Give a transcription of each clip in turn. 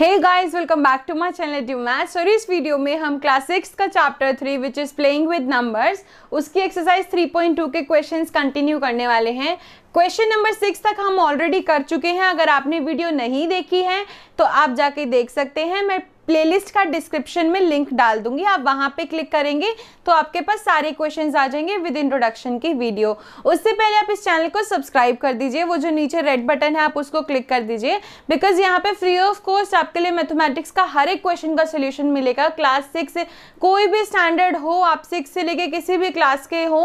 hey guys welcome back to my channel dew maths और इस video में हम क्लास सिक्स का chapter three which is playing with numbers उसकी exercise 3.2 के क्वेश्चंस कंटिन्यू करने वाले हैं क्वेश्चन नंबर सिक्स तक हम ऑलरेडी कर चुके हैं अगर आपने वीडियो नहीं देखी है तो आप जाके देख सकते हैं मैं प्लेलिस्ट का डिस्क्रिप्शन में लिंक डाल दूंगी आप वहाँ पे क्लिक करेंगे तो आपके पास सारे क्वेश्चन आ जाएंगे विद इंट्रोडक्शन की वीडियो उससे पहले आप इस चैनल को सब्सक्राइब कर दीजिए वो जो नीचे रेड बटन है आप उसको क्लिक कर दीजिए बिकॉज यहाँ पे फ्री ऑफ कॉस्ट आपके लिए मैथमेटिक्स का हर एक क्वेश्चन का सोल्यूशन मिलेगा क्लास सिक्स कोई भी स्टैंडर्ड हो आप सिक्स से लेके किसी भी क्लास के हो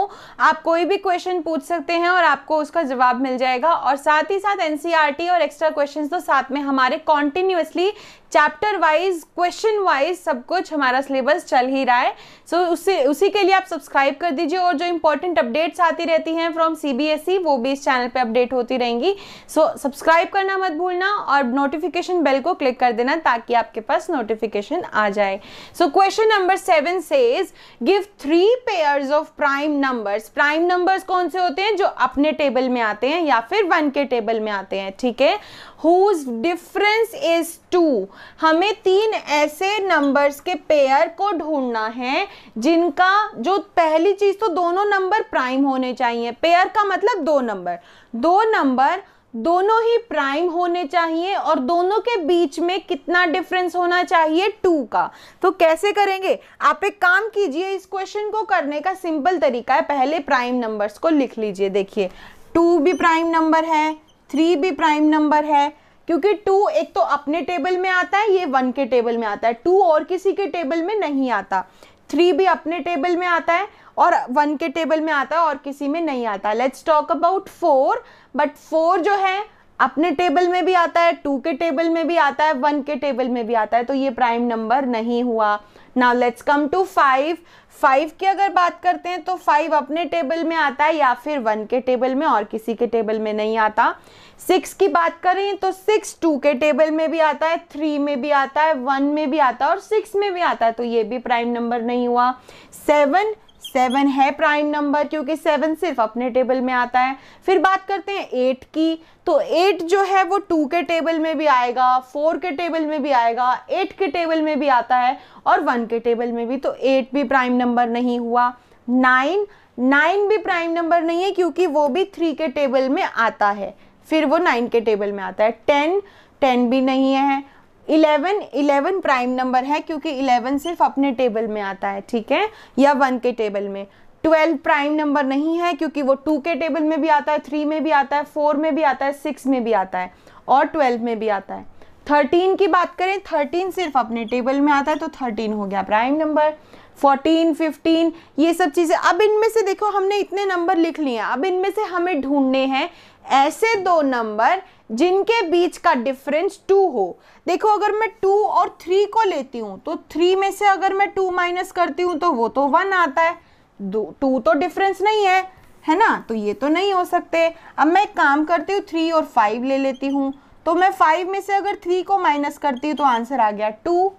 आप कोई भी क्वेश्चन पूछ सकते हैं और आपको उसका जवाब मिल जाएगा और साथ ही साथ एनसीआरटी e और एक्स्ट्रा क्वेश्चंस तो साथ में हमारे continuously chapter wise question wise सब कुछ हमारा सिलेबस चल ही रहा है सो so, उसे उसी के लिए आप सब्सक्राइब कर दीजिए और जो इंपॉर्टेंट अपडेट्स आती रहती हैं फ्रॉम सीबीएसई e, वो भी इस चैनल पे अपडेट होती रहेंगी सो so, सब्सक्राइब करना मत भूलना और नोटिफिकेशन बेल को क्लिक कर देना ताकि आपके पास नोटिफिकेशन आ जाए so question number seven says give three pairs of prime numbers prime numbers कौन से होते हैं जो अपने टेबल में आते हैं या फिर वन के टेबल में आते हैं ठीक है हुज डिफरेंस इज टू हमें तीन ऐसे नंबर्स के पेयर को ढूंढना है जिनका जो पहली चीज़ तो दोनों नंबर प्राइम होने चाहिए पेयर का मतलब दो नंबर दो नंबर दोनों ही प्राइम होने चाहिए और दोनों के बीच में कितना डिफरेंस होना चाहिए टू का तो कैसे करेंगे आप एक काम कीजिए इस क्वेश्चन को करने का सिंपल तरीका है पहले प्राइम नंबर्स को लिख लीजिए देखिए टू भी प्राइम नंबर है थ्री भी प्राइम नंबर है क्योंकि टू एक तो अपने टेबल में आता है ये वन के टेबल में आता है टू और किसी के टेबल में नहीं आता थ्री भी अपने टेबल में आता है और वन के टेबल में आता है और किसी में नहीं आता let's talk about four but four जो है अपने टेबल में भी आता है टू के टेबल में भी आता है वन के टेबल में भी आता है तो ये प्राइम नंबर नहीं हुआ now let's come to five five की अगर बात करते हैं तो फाइव अपने टेबल में आता है या फिर वन के टेबल में और किसी के टेबल में नहीं आता सिक्स की बात करें तो सिक्स टू के टेबल में भी आता है थ्री में भी आता है वन में भी आता है और सिक्स में भी आता है तो ये भी प्राइम नंबर नहीं हुआ सेवन सेवन है प्राइम नंबर क्योंकि सेवन सिर्फ अपने टेबल में आता है फिर बात करते हैं एट की तो एट जो है वो टू के टेबल में भी आएगा फोर के टेबल में भी आएगा एट के टेबल में भी आता है और वन के टेबल में भी तो एट भी प्राइम नंबर नहीं हुआ नाइन नाइन भी प्राइम नंबर नहीं है क्योंकि वो भी थ्री के टेबल में आता है फिर वो नाइन के टेबल में आता है टेन टेन भी नहीं है इलेवन इलेवन प्राइम नंबर है क्योंकि इलेवन सिर्फ अपने टेबल में आता है ठीक है या वन के टेबल में ट्वेल्व प्राइम नंबर नहीं है क्योंकि वो टू के टेबल में भी आता है थ्री में भी आता है फोर में भी आता है सिक्स में भी आता है और ट्वेल्व में भी आता है थर्टीन की बात करें थर्टीन सिर्फ अपने टेबल में आता है तो थर्टीन हो गया प्राइम नंबर फोर्टीन फिफ्टीन ये सब चीज़ें अब इनमें से देखो हमने इतने नंबर लिख लिए अब इनमें से हमें ढूंढने हैं ऐसे दो नंबर जिनके बीच का डिफरेंस टू हो देखो अगर मैं टू और थ्री को लेती हूँ तो थ्री में से अगर मैं टू माइनस करती हूँ तो वो तो वन आता है टू तो डिफरेंस नहीं है है ना तो ये तो नहीं हो सकते अब मैं काम करती हूँ थ्री और फाइव ले लेती हूँ तो मैं फाइव में से अगर थ्री को माइनस करती हूँ तो आंसर आ गया टू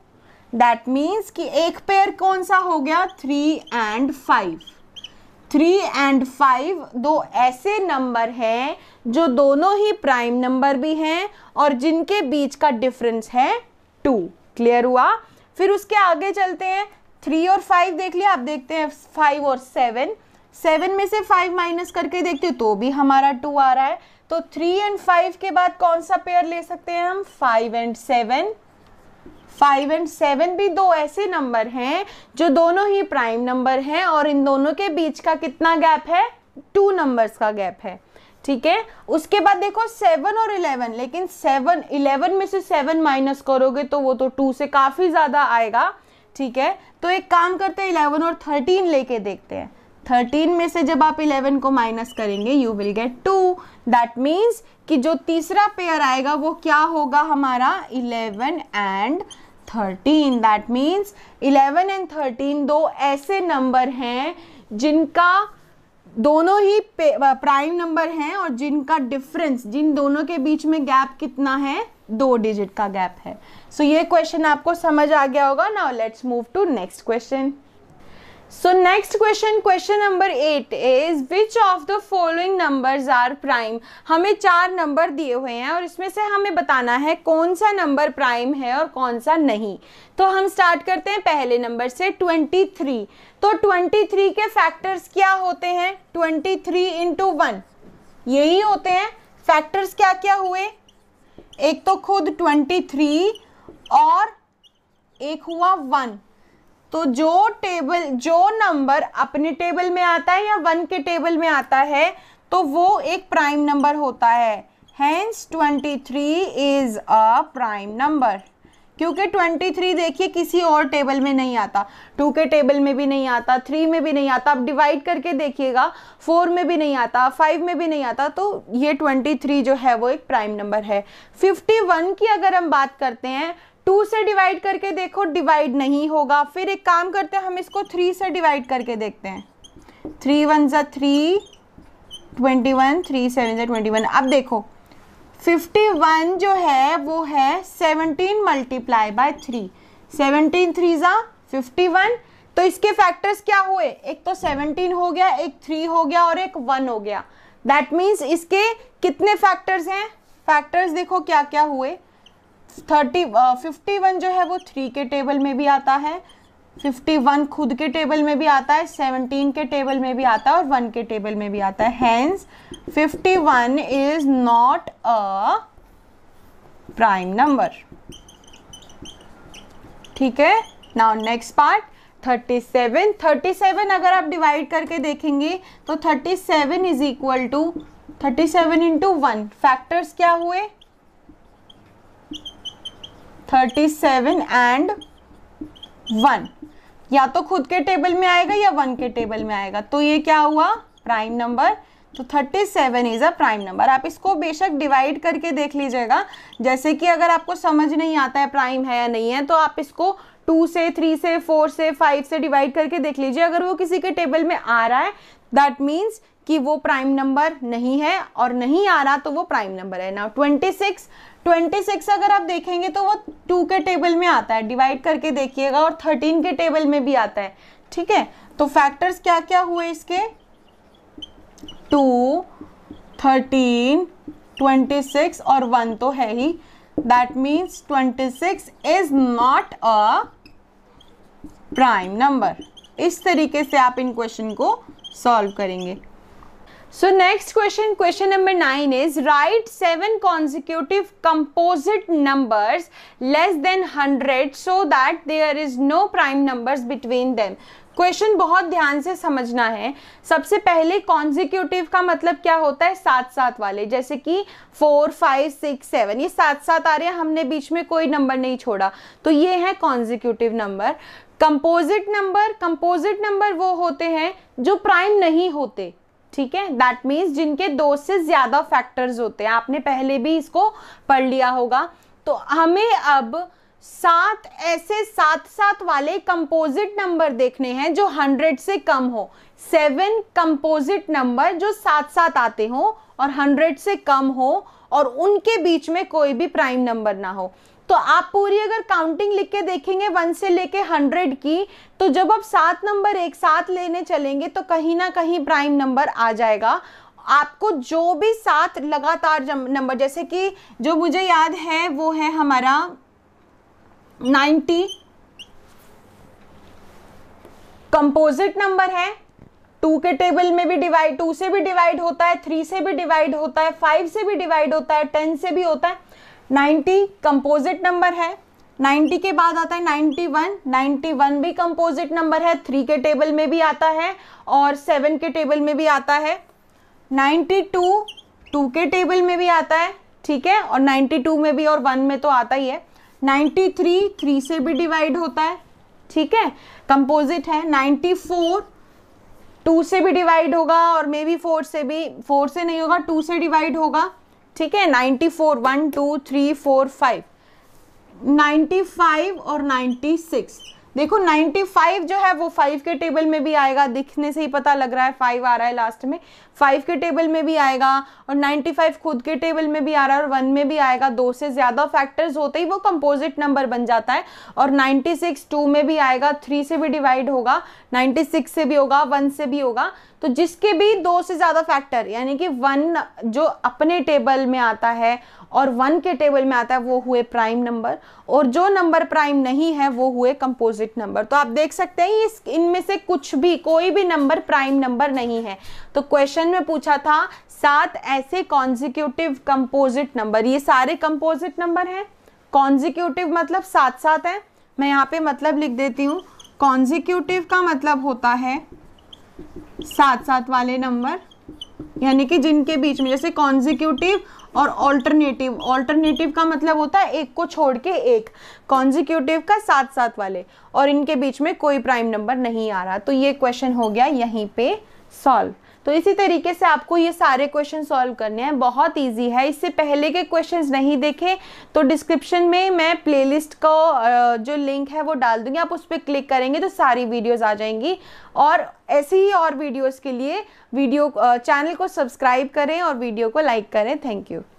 दैट मीन्स कि एक पेयर कौन सा हो गया three and five three and five दो ऐसे नंबर हैं जो दोनों ही प्राइम नंबर भी हैं और जिनके बीच का डिफरेंस है टू क्लियर हुआ फिर उसके आगे चलते हैं थ्री और फाइव देख लिया आप देखते हैं फाइव और सेवन सेवन में से फाइव माइनस करके देखते हो तो भी हमारा टू आ रहा है तो थ्री एंड फाइव के बाद कौन सा पेयर ले सकते हैं हम five and seven five and seven भी दो ऐसे नंबर हैं जो दोनों ही प्राइम नंबर हैं और इन दोनों के बीच का कितना गैप है टू नंबर्स का गैप है ठीक है उसके बाद देखो सेवन और इलेवन लेकिन सेवन इलेवन में से सेवन माइनस करोगे तो वो तो टू से काफ़ी ज़्यादा आएगा ठीक है तो एक काम करते हैं इलेवन और थर्टीन लेके देखते हैं थर्टीन में से जब आप इलेवन को माइनस करेंगे you will get two that means कि जो तीसरा पेयर आएगा वो क्या होगा हमारा eleven and thirteen that means eleven and thirteen दो ऐसे नंबर हैं जिनका दोनों ही प्राइम नंबर हैं और जिनका डिफरेंस जिन दोनों के बीच में गैप कितना है दो डिजिट का गैप है सो so, ये क्वेश्चन आपको समझ आ गया होगा now let's move to next question so next question question number eight is which of the following number are prime हमें चार नंबर दिए हुए हैं और इसमें से हमें बताना है कौन सा नंबर प्राइम है और कौन सा नहीं तो हम स्टार्ट करते हैं पहले नंबर से 23 तो 23 के फैक्टर्स क्या होते हैं 23 थ्री इंटू वन यही होते हैं फैक्टर्स क्या क्या हुए एक तो खुद 23 और एक हुआ वन तो जो टेबल जो नंबर अपने टेबल में आता है या वन के टेबल में आता है तो वो एक प्राइम नंबर होता है hence 23 is a prime number क्योंकि 23 देखिए किसी और टेबल में नहीं आता टू के टेबल में भी नहीं आता थ्री में भी नहीं आता आप डिवाइड करके देखिएगा फोर में भी नहीं आता फाइव में भी नहीं आता तो ये 23 जो है वो एक प्राइम नंबर है 51 की अगर हम बात करते हैं टू से डिवाइड करके देखो डिवाइड नहीं होगा फिर एक काम करते हैं हम इसको थ्री से डिवाइड करके देखते हैं थ्री वन ज three twenty one three seven ज़ा ट्वेंटी वन अब देखो फिफ्टी वन जो है वो है seventeen multiply by three seventeen three ज़ा फिफ्टी वन तो इसके फैक्टर्स क्या हुए एक तो सेवनटीन हो गया एक थ्री हो गया और एक वन हो गया दैट मीन्स इसके कितने फैक्टर्स हैं फैक्टर्स देखो क्या क्या हुए थर्टी फिफ्टी वन जो है वो थ्री के टेबल में भी आता है फिफ्टी वन खुद के टेबल में भी आता है सेवनटीन के टेबल में भी आता है और वन के टेबल में भी आता है hence fifty one is not a prime number ठीक है now next part thirty seven thirty seven अगर आप डिवाइड करके देखेंगे तो thirty seven is equal to thirty seven into one factors क्या हुए थर्टी सेवन एंड वन या तो खुद के टेबल में आएगा या वन के टेबल में आएगा तो ये क्या हुआ प्राइम नंबर तो 37 इज़ अ प्राइम नंबर आप इसको बेशक डिवाइड करके देख लीजिएगा जैसे कि अगर आपको समझ नहीं आता है प्राइम है या नहीं है तो आप इसको टू से थ्री से फोर से फाइव से डिवाइड करके देख लीजिए अगर वो किसी के टेबल में आ रहा है दैट मीन्स कि वो प्राइम नंबर नहीं है और नहीं आ रहा तो वो प्राइम नंबर है ना ट्वेंटी सिक्स ट्वेंटी सिक्स अगर आप देखेंगे तो वो टू के टेबल में आता है डिवाइड करके देखिएगा और थर्टीन के टेबल में भी आता है ठीक है तो फैक्टर्स क्या क्या हुए इसके टू थर्टीन ट्वेंटी सिक्स और वन तो है ही that means twenty six is not a prime number इस तरीके से आप इन क्वेश्चन को सॉल्व करेंगे so next question question number nine is write seven consecutive composite number less than hundred so that there is no prime number between them question बहुत ध्यान से समझना है सबसे पहले कॉन्जिक्यूटिव का मतलब क्या होता है सात सात वाले जैसे कि फोर फाइव सिक्स सेवन ये सात सात आ रहे हैं हमने बीच में कोई नंबर नहीं छोड़ा तो ये है consecutive number composite number composite number वो होते हैं जो प्राइम नहीं होते ठीक है दैट मीन्स जिनके दो से ज़्यादा फैक्टर्स होते हैं आपने पहले भी इसको पढ़ लिया होगा तो हमें अब सात ऐसे सात सात वाले कंपोजिट नंबर देखने हैं जो हंड्रेड से कम हो सेवन कंपोजिट नंबर जो सात सात आते हो और हंड्रेड से कम हो और उनके बीच में कोई भी प्राइम नंबर ना हो तो आप पूरी अगर काउंटिंग लिख के देखेंगे वन से लेके हंड्रेड की तो जब आप सात नंबर एक साथ लेने चलेंगे तो कहीं ना कहीं प्राइम नंबर आ जाएगा आपको जो भी सात लगातार नंबर जैसे कि जो मुझे याद है वो है हमारा नाइन्टी कंपोजिट नंबर है टू के टेबल में भी डिवाइड टू से भी डिवाइड होता है थ्री से भी डिवाइड होता है फाइव से भी डिवाइड होता है टेन से भी होता है 90 कंपोजिट नंबर है 90 के बाद आता है 91 91 भी कंपोजिट नंबर है थ्री के टेबल में भी आता है और सेवन के टेबल में भी आता है 92 टू टू के टेबल में भी आता है ठीक है और 92 में भी और वन में तो आता ही है 93 थ्री थ्री से भी डिवाइड होता है ठीक है कंपोजिट है 94 टू से भी डिवाइड होगा और मे बी फोर से भी फोर से नहीं होगा टू से डिवाइड होगा ठीक है ninety four one two three four five ninety five और नाइन्टी सिक्स देखो 95 जो है वो 5 के टेबल में भी आएगा दिखने से ही पता लग रहा है 5 आ रहा है लास्ट में 5 के टेबल में भी आएगा और 95 खुद के टेबल में भी आ रहा है और वन में भी आएगा दो से ज़्यादा फैक्टर्स होते ही वो कंपोजिट नंबर बन जाता है और 96 टू में भी आएगा थ्री से भी डिवाइड होगा नाइन्टी से भी होगा वन से भी होगा तो जिसके भी दो से ज़्यादा फैक्टर यानी कि वन जो अपने टेबल में आता है और वन के टेबल में आता है वो हुए प्राइम नंबर और जो नंबर प्राइम नहीं है वो हुए कंपोजिट नंबर तो आप देख सकते हैं इस इनमें से कुछ भी कोई भी नंबर प्राइम नंबर नहीं है तो क्वेश्चन में पूछा था सात ऐसे कॉन्जिक्यूटिव कंपोजिट नंबर ये सारे कंपोजिट नंबर हैं कॉन्जिक्यूटिव मतलब साथ साथ हैं मैं यहाँ पे मतलब लिख देती हूँ कॉन्जिक्यूटिव का मतलब होता है सात सात वाले नंबर यानी कि जिनके बीच में जैसे कॉन्जिक्यूटिव और ऑल्टरनेटिव ऑल्टरनेटिव का मतलब होता है एक को छोड़ के एक कॉन्जिक्यूटिव का साथ साथ वाले और इनके बीच में कोई प्राइम नंबर नहीं आ रहा तो ये क्वेश्चन हो गया यहीं पे सॉल्व तो इसी तरीके से आपको ये सारे क्वेश्चन सॉल्व करने हैं बहुत ईजी है इससे पहले के क्वेश्चन नहीं देखे तो डिस्क्रिप्शन में मैं प्लेलिस्ट का जो लिंक है वो डाल दूँगी आप उस पर क्लिक करेंगे तो सारी वीडियोज़ आ जाएंगी और ऐसे ही और वीडियोज़ के लिए वीडियो चैनल को सब्सक्राइब करें और वीडियो को लाइक करें थैंक यू